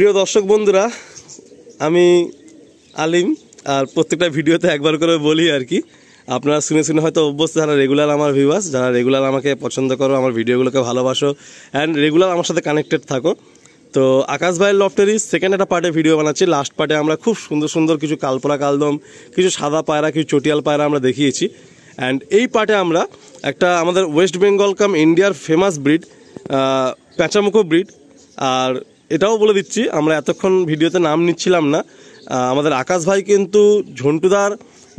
প্রিয় দর্শক বন্ধুরা আমি আলিম আর প্রত্যেকটা ভিডিওতে একবার করে বলি আর কি আপনারা শুনে শুনে হয়তো অভ্যস্ত যারা রেগুলার আমার ভিউয়ার্স যারা রেগুলার আমাকে পছন্দ করো আমার ভিডিওগুলোকে ভালোবাসো অ্যান্ড রেগুলার আমার সাথে কানেক্টেড থাকো তো আকাশ ভাইয়ের লফটেরই সেকেন্ড একটা পার্টে ভিডিও বানাচ্ছি লাস্ট পার্টে আমরা খুব সুন্দর সুন্দর কিছু কালপোড়া কালদম কিছু সাদা পায়রা কিছু চটিয়াল পায়রা আমরা দেখিয়েছি অ্যান্ড এই পার্টে আমরা একটা আমাদের ওয়েস্ট বেঙ্গল কাম ইন্ডিয়ার ফেমাস ব্রিড প্যাঁচামুখো ব্রিড আর এটাও বলে দিচ্ছি আমরা এতক্ষণ ভিডিওতে নাম নিচ্ছিলাম না আমাদের আকাশ ভাই কিন্তু ঝন্টুদার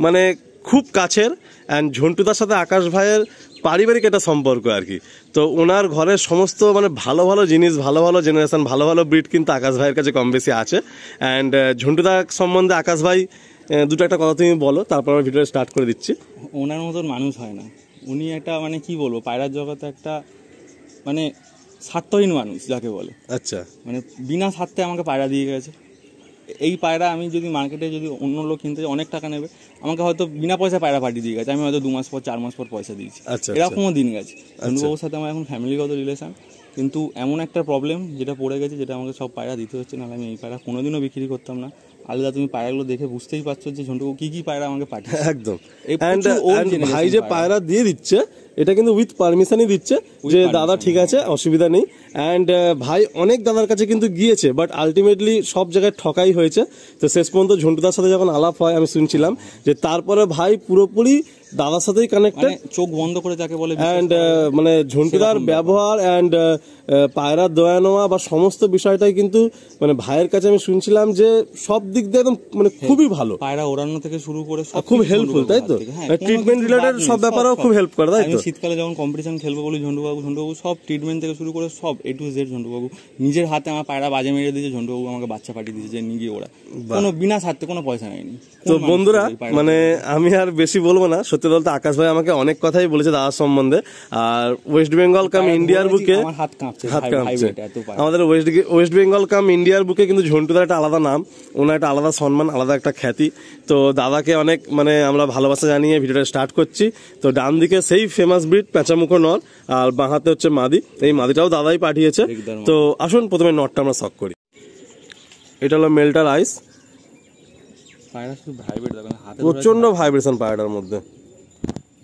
মানে খুব কাছের অ্যান্ড ঝন্টুদার সাথে আকাশ ভাইয়ের পারিবারিক একটা সম্পর্ক আর কি তো ওনার ঘরের সমস্ত মানে ভালো ভালো জিনিস ভালো ভালো জেনারেশান ভালো ভালো ব্রিড কিন্তু আকাশ ভাইয়ের কাছে কম বেশি আছে অ্যান্ড ঝন্টুদা সম্বন্ধে আকাশ ভাই দুটো একটা কথা তুমি বলো তারপর আমার ভিডিও স্টার্ট করে দিচ্ছি ওনার মতন মানুষ হয় না উনি একটা মানে কি বলবো পায়রার জগতে একটা মানে স্বার্থহীন আচ্ছা। মানুষ যাকে বলে আচ্ছা মানে বিনা স্বার্থে আমাকে পায়রা দিয়ে গেছে এই পায়রা আমি যদি মার্কেটে যদি অন্য লোক কিনতে অনেক টাকা নেবে আমাকে হয়তো বিনা পয়সা পায়রা পাঠিয়ে দিয়ে গেছে আমি হয়তো দু মাস পর চার মাস পর পয়সা দিয়েছি আচ্ছা, আচ্ছা। এরকমও দিন গেছে আচ্ছা। বন্ধুবাবুর সাথে আমার এখন ফ্যামিলিগত রিলেশন কিন্তু এমন একটা প্রবলেম যেটা পড়ে গেছে যেটা আমাকে সব পায়রা দিতে হচ্ছে নাহলে আমি এই পায়রা কোনোদিনও বিক্রি করতাম না আলাদা তুমি পায়রাগুলো দেখে বুঝতেই পারছো যে ঝন্টুকু কি কি পায়রা আমাকে পাঠিয়ে একদম ভাই যে পায়রা দিয়ে দিচ্ছে এটা কিন্তু উইথ পারমিশনই দিচ্ছে যে দাদা ঠিক হ্যাঁ। আছে অসুবিধা নেই অ্যান্ড ভাই অনেক দাদার কাছে কিন্তু গিয়েছে বাট আলটিমেটলি সব জায়গায় ঠকাই হয়েছে তো শেষ পর্যন্ত ঝন্টুদার সাথে যখন আলাপ হয় আমি শুনছিলাম যে তারপরে ভাই পুরোপুরি দাদার সাথেই কানেক্টেড চোখ বন্ধ করে যাকে বলে অ্যান্ড uh, মানে ঝুনকিদার ব্যবহার অ্যান্ড uh, পায়রা দয়া নেওয়া বা সমস্ত বিষয়টাই কিন্তু মানে ভাইয়ের কাছে আমি শুনছিলাম যে সব দিক দিয়ে একদম মানে হ্যাঁ, খুবই ভালো পায়রা ওড়ানো থেকে শুরু করে খুব হেল্পফুল তাই তো ট্রিটমেন্ট হ্যাঁ, রিলেটেড সব ব্যাপারেও খুব হেল্প করে তাই তো শীতকালে যখন কম্পিটিশন খেলবো বলি ঝন্ডুবাবু ঝন্ডুবাবু সব ট্রিটমেন্ট থেকে শুরু করে সব এ টু জেড ঝন্ডুবাবু নিজের হাতে আমার পায়রা বাজে মেরে দিয়েছে ঝন্ডুবাবু আমাকে বাচ্চা পাঠিয়ে দিয়েছে যে নিজে ওরা কোনো বিনা স্বার্থে কোনো পয়সা নেয়নি তো বন্ধুরা মানে আমি আর বেশি বলবো না বলতে বলতে আকাশ ভাই আমাকে অনেক কথাই বলেছে দাদার সম্বন্ধে আর ওয়েস্ট বেঙ্গল কাম ইন্ডিয়ার বুকে হাত কাঁপছে আমাদের ওয়েস্ট ওয়েস্ট বেঙ্গল কাম ইন্ডিয়ার বুকে কিন্তু ঝন্টুদার একটা আলাদা নাম ওনার একটা আলাদা সম্মান আলাদা একটা খ্যাতি তো দাদাকে অনেক মানে আমরা ভালোবাসা জানিয়ে ভিডিওটা স্টার্ট করছি তো ডান দিকে সেই ফেমাস ব্রিড প্যাঁচামুখো নর আর বাঁহাতে হচ্ছে মাদি এই মাদিটাও দাদাই পাঠিয়েছে তো আসুন প্রথমে নটটা আমরা শখ করি এটা হলো মেলটার আইস প্রচন্ড ভাইব্রেশন পায়রাটার মধ্যে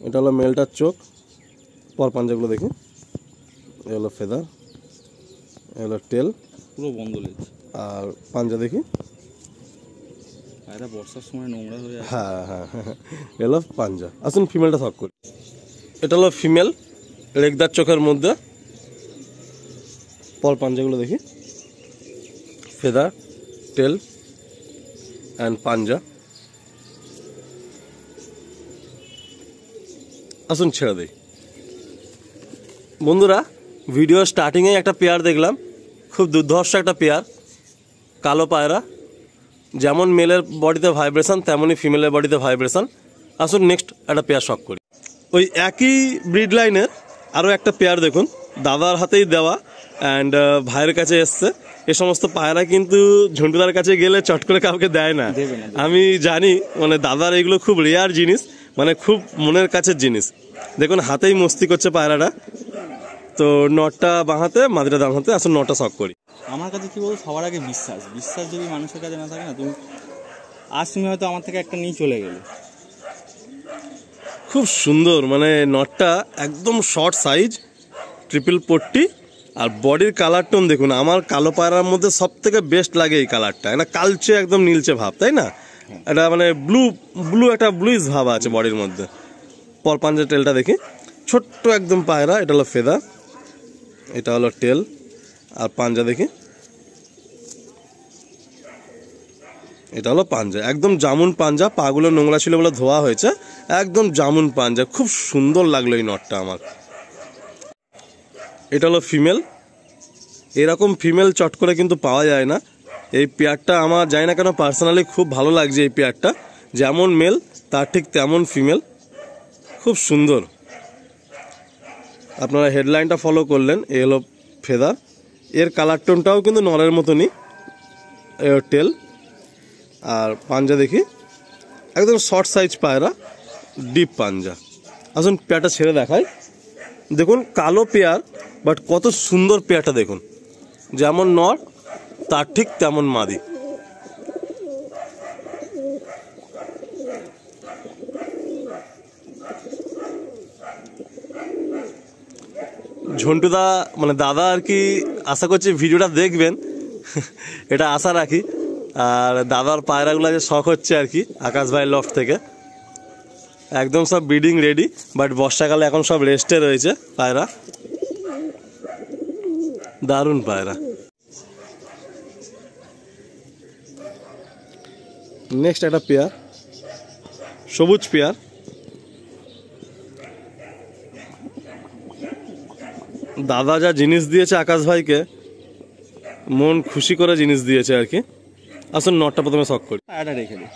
এটা হলো মেলটার চোখ পর পাঞ্জাগুলো দেখি এ হলো ফেদার এ হলো টেল পুরো বন্ধ লেগেছে আর পাঞ্জা দেখি এটা বর্ষার সময় নোংরা হয়ে হ্যাঁ হ্যাঁ, হ্যাঁ, হ্যাঁ হলো পাঞ্জা আসুন ফিমেলটা সাফ করি এটা হলো ফিমেল রেগদার চোখের মধ্যে পর পাঞ্জাগুলো দেখি ফেদার টেল অ্যান্ড পাঞ্জা আসুন ছেড়ে দিই বন্ধুরা ভিডিও স্টার্টিংয়ে একটা পেয়ার দেখলাম খুব দুর্ধর্ষ একটা পেয়ার কালো পায়রা যেমন মেলের বডিতে ভাইব্রেশন তেমনই ফিমেলের বডিতে ভাইব্রেশন আসুন নেক্সট একটা পেয়ার শখ করি ওই একই ব্রিড লাইনের আরও একটা পেয়ার দেখুন দাদার হাতেই দেওয়া অ্যান্ড ভাইয়ের কাছে এসছে এ সমস্ত পায়রা কিন্তু ঝন্টুদার কাছে গেলে চট করে কাউকে দেয় না আমি জানি মানে দাদার এগুলো খুব রেয়ার জিনিস মানে খুব মনের কাছের জিনিস দেখুন হাতেই মস্তি করছে পায়রাটা তো নটা বাঁহাতে মাদিরা দাম হাতে আসলে নটা শখ করি আমার কাছে কি বলবো সবার আগে বিশ্বাস বিশ্বাস যদি মানুষের কাছে না থাকে না তুমি আজ তুমি হয়তো আমার থেকে একটা নিয়ে চলে গেলে খুব সুন্দর মানে নটটা একদম শর্ট সাইজ ট্রিপল পট্টি আর বডির কালার টোন দেখুন আমার কালো পায়রার মধ্যে সব থেকে বেস্ট লাগে এই কালারটা না কালচে একদম নীলচে ভাব তাই না এটা মানে ব্লু ব্লু একটা ব্লুইজ ভাব আছে বডির মধ্যে পর টেলটা দেখি ছোট্ট একদম পায়রা এটা হলো ফেদা এটা হলো টেল আর পাঞ্জা দেখি এটা হলো পাঞ্জা একদম জামুন পাঞ্জা পাগুলো নোংরা ছিল বলে ধোয়া হয়েছে একদম জামুন পাঞ্জা খুব সুন্দর লাগলো এই নটটা আমার এটা হলো ফিমেল এরকম ফিমেল চট করে কিন্তু পাওয়া যায় না এই পেয়ারটা আমার জানি না কেন পার্সোনালি খুব ভালো লাগছে এই পেয়ারটা যেমন মেল তার ঠিক তেমন ফিমেল খুব সুন্দর আপনারা হেডলাইনটা ফলো করলেন এ হলো ফেদার এর কালার টোনটাও কিন্তু নলের মতনই টেল আর পাঞ্জা দেখি একদম শর্ট সাইজ পায়রা ডিপ পাঞ্জা আসুন পেয়ারটা ছেড়ে দেখাই দেখুন কালো পেয়ার বাট কত সুন্দর পেয়ারটা দেখুন যেমন নর তার ঠিক তেমন মাদি ঝন্টুদা মানে দাদা আর কি আশা করছি ভিডিওটা দেখবেন এটা আশা রাখি আর দাদার পায়রাগুলো যে শখ হচ্ছে আর কি আকাশ ভাই লফট থেকে একদম সব ব্রিডিং রেডি বাট বর্ষাকালে এখন সব রেস্টে রয়েছে পায়রা দারুণ পায়রা নেক্সট একটা পেয়ার সবুজ পেয়ার দাদা যা জিনিস দিয়েছে আকাশ ভাইকে মন খুশি করে জিনিস দিয়েছে আর কি আসুন নটটা প্রথমে শখ করি এটা রেখে দিই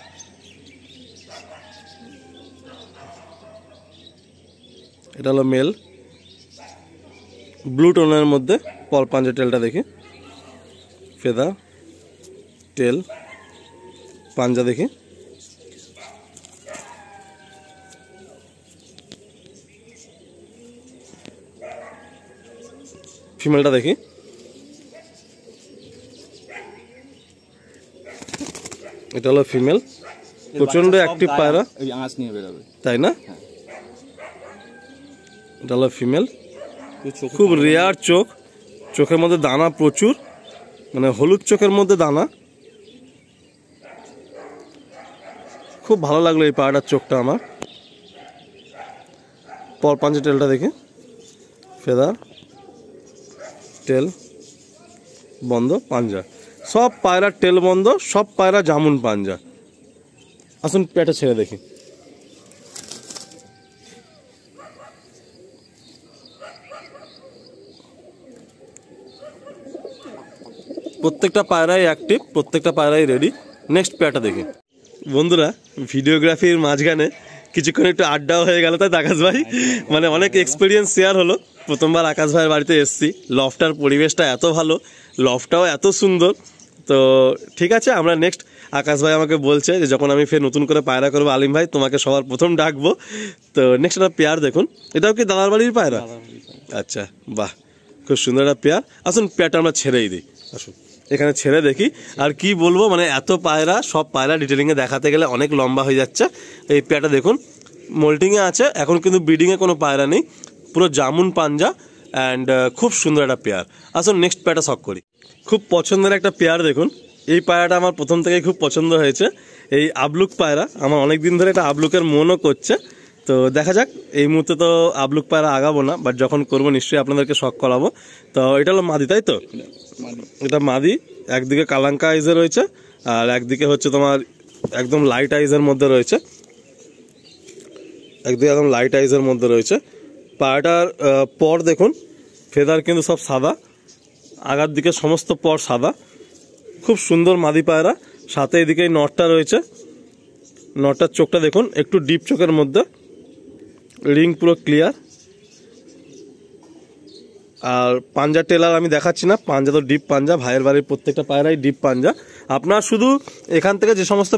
এটা হলো মেল ব্লু টোনের মধ্যে পল পাঞ্জা টেলটা দেখি ফেদা টেল পাঞ্জা দেখে ফিমেলটা দেখি এটা হলো ফিমেল প্রচন্ড অ্যাক্টিভ পায়রা নিয়ে বেরোবে তাই না হ্যাঁ। এটা হলো ফিমেল খুব রেয়ার চোখ চোখের মধ্যে দানা প্রচুর মানে হলুদ চোখের মধ্যে দানা খুব ভালো লাগলো এই পাহাড়ার চোখটা আমার পর পাঞ্চে টেলটা দেখি ফেদার টেল বন্ধ পাঞ্জা সব পায়রার টেল বন্ধ সব পায়রা জামুন পাঞ্জা আসুন পেটে ছেড়ে দেখি প্রত্যেকটা পায়রাই অ্যাক্টিভ প্রত্যেকটা পায়রাই রেডি নেক্সট পেয়ারটা দেখি বন্ধুরা ভিডিওগ্রাফির মাঝখানে কিছুক্ষণ একটু আড্ডাও হয়ে গেল তাই আকাশ ভাই মানে অনেক এক্সপিরিয়েন্স শেয়ার হলো প্রথমবার আকাশ ভাইয়ের বাড়িতে এসছি লফটার পরিবেশটা এত ভালো লফটাও এত সুন্দর তো ঠিক আছে আমরা নেক্সট আকাশ ভাই আমাকে বলছে যে যখন আমি ফের নতুন করে পায়রা করবো আলিম ভাই তোমাকে সবার প্রথম ডাকবো তো নেক্সট একটা পেয়ার দেখুন এটাও কি দাদার বাড়ির পায়রা আচ্ছা বাহ খুব সুন্দর একটা পেয়ার আসুন পেয়ারটা আমরা ছেড়েই দিই আসুন এখানে ছেড়ে দেখি আর কি বলবো মানে এত পায়রা সব পায়রা ডিটেলিংয়ে দেখাতে গেলে অনেক লম্বা হয়ে যাচ্ছে এই পেয়াটা দেখুন মোল্টিংয়ে আছে এখন কিন্তু ব্রিডিংয়ে কোনো পায়রা নেই পুরো জামুন পাঞ্জা অ্যান্ড খুব সুন্দর একটা পেয়ার আসুন নেক্সট পেয়ারটা শখ করি খুব পছন্দের একটা পেয়ার দেখুন এই পায়রাটা আমার প্রথম থেকেই খুব পছন্দ হয়েছে এই আবলুক পায়রা আমার অনেক দিন ধরে এটা আবলুকের মনও করছে তো দেখা যাক এই মুহূর্তে তো আবলুক পায়রা আগাবো না বাট যখন করবো নিশ্চয়ই আপনাদেরকে শখ করাবো তো এটা হলো মাদি তাই তো এটা মাদি একদিকে কালাঙ্কা আইজে রয়েছে আর একদিকে হচ্ছে তোমার একদম লাইট আইজের মধ্যে রয়েছে একদিকে একদম লাইট আইজের মধ্যে রয়েছে পায়রাটার পর দেখুন ফেদার কিন্তু সব সাদা আগার দিকে সমস্ত পর সাদা খুব সুন্দর মাদি পায়রা সাথে এদিকে নটটা রয়েছে নটটার চোখটা দেখুন একটু ডিপ চোখের মধ্যে রিং পুরো ক্লিয়ার আর পাঞ্জা টেলার আমি দেখাচ্ছি না পাঞ্জা তো ডিপ পাঞ্জা ভাইয়ের বাড়ির প্রত্যেকটা পায়রাই ডিপ পাঞ্জা আপনার শুধু এখান থেকে যে সমস্ত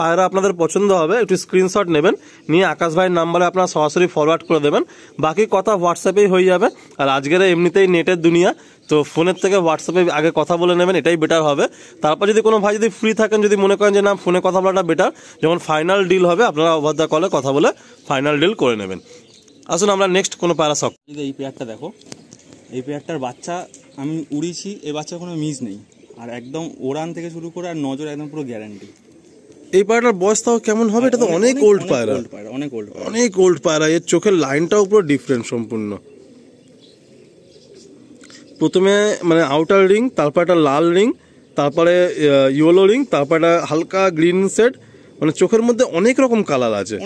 পায়রা আপনাদের পছন্দ হবে একটু স্ক্রিনশট নেবেন নিয়ে আকাশ ভাইয়ের নাম্বারে আপনারা সরাসরি ফরওয়ার্ড করে দেবেন বাকি কথা হোয়াটসঅ্যাপেই হয়ে যাবে আর আজকের এমনিতেই নেটের দুনিয়া তো ফোনের থেকে হোয়াটসঅ্যাপে আগে কথা বলে নেবেন এটাই বেটার হবে তারপর যদি কোনো ভাই যদি ফ্রি থাকেন যদি মনে করেন যে না ফোনে কথা বলাটা বেটার যখন ফাইনাল ডিল হবে আপনারা অভদ্রা কলে কথা বলে ফাইনাল ডিল করে নেবেন আসুন আমরা নেক্সট কোনো প্যারা শখ এই পেয়ারটা দেখো এই পেয়ারটার বাচ্চা আমি উড়িয়েছি এই বাচ্চা কোনো মিস নেই আর একদম ওড়ান থেকে শুরু করে আর নজর একদম পুরো গ্যারান্টি এই পায়রার বয়স তাও কেমন হবে এটা তো অনেক ওল্ড পায়রা অনেক ওল্ড অনেক ওল্ড পায়রা এর চোখের লাইনটাও পুরো ডিফারেন্ট সম্পূর্ণ প্রথমে মানে আউটার রিং তারপর একটা লাল রিং তারপরে ইয়েলো রিং তারপর একটা হালকা গ্রিন সেট মানে চোখের মধ্যে অনেক রকম কালার আছে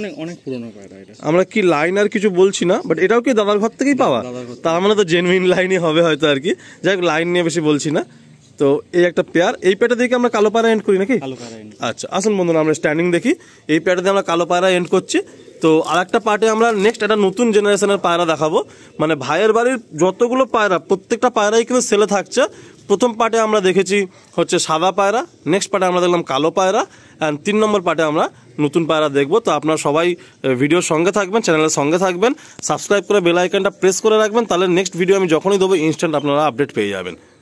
আমরা কি লাইন আর কিছু বলছি না বাট এটাও কি দাদার ঘর থেকেই পাওয়া তার মানে তো জেনুইন লাইনই হবে হয়তো আর কি যাই লাইন নিয়ে বেশি বলছি না তো এই একটা পেয়ার এই পেটা দেখে আমরা কালো পায়রা এন্ড করি নাকি আচ্ছা আসুন বন্ধুরা আমরা স্ট্যান্ডিং দেখি এই পেটা দিয়ে আমরা কালো পায়রা এন্ড করছি তো আর একটা পার্টে আমরা নেক্সট একটা নতুন জেনারেশনের পায়রা দেখাবো মানে ভাইয়ের বাড়ির যতগুলো পায়রা প্রত্যেকটা পায়রাই কিন্তু সেলে থাকছে প্রথম পার্টে আমরা দেখেছি হচ্ছে সাদা পায়রা নেক্সট পার্টে আমরা দেখলাম কালো পায়রা অ্যান্ড তিন নম্বর পার্টে আমরা নতুন পায়রা দেখবো তো আপনারা সবাই ভিডিওর সঙ্গে থাকবেন চ্যানেলের সঙ্গে থাকবেন সাবস্ক্রাইব করে বেল আইকনটা প্রেস করে রাখবেন তাহলে নেক্সট ভিডিও আমি যখনই দেবো ইনস্ট্যান্ট আপনারা আপডেট পেয়ে যাবেন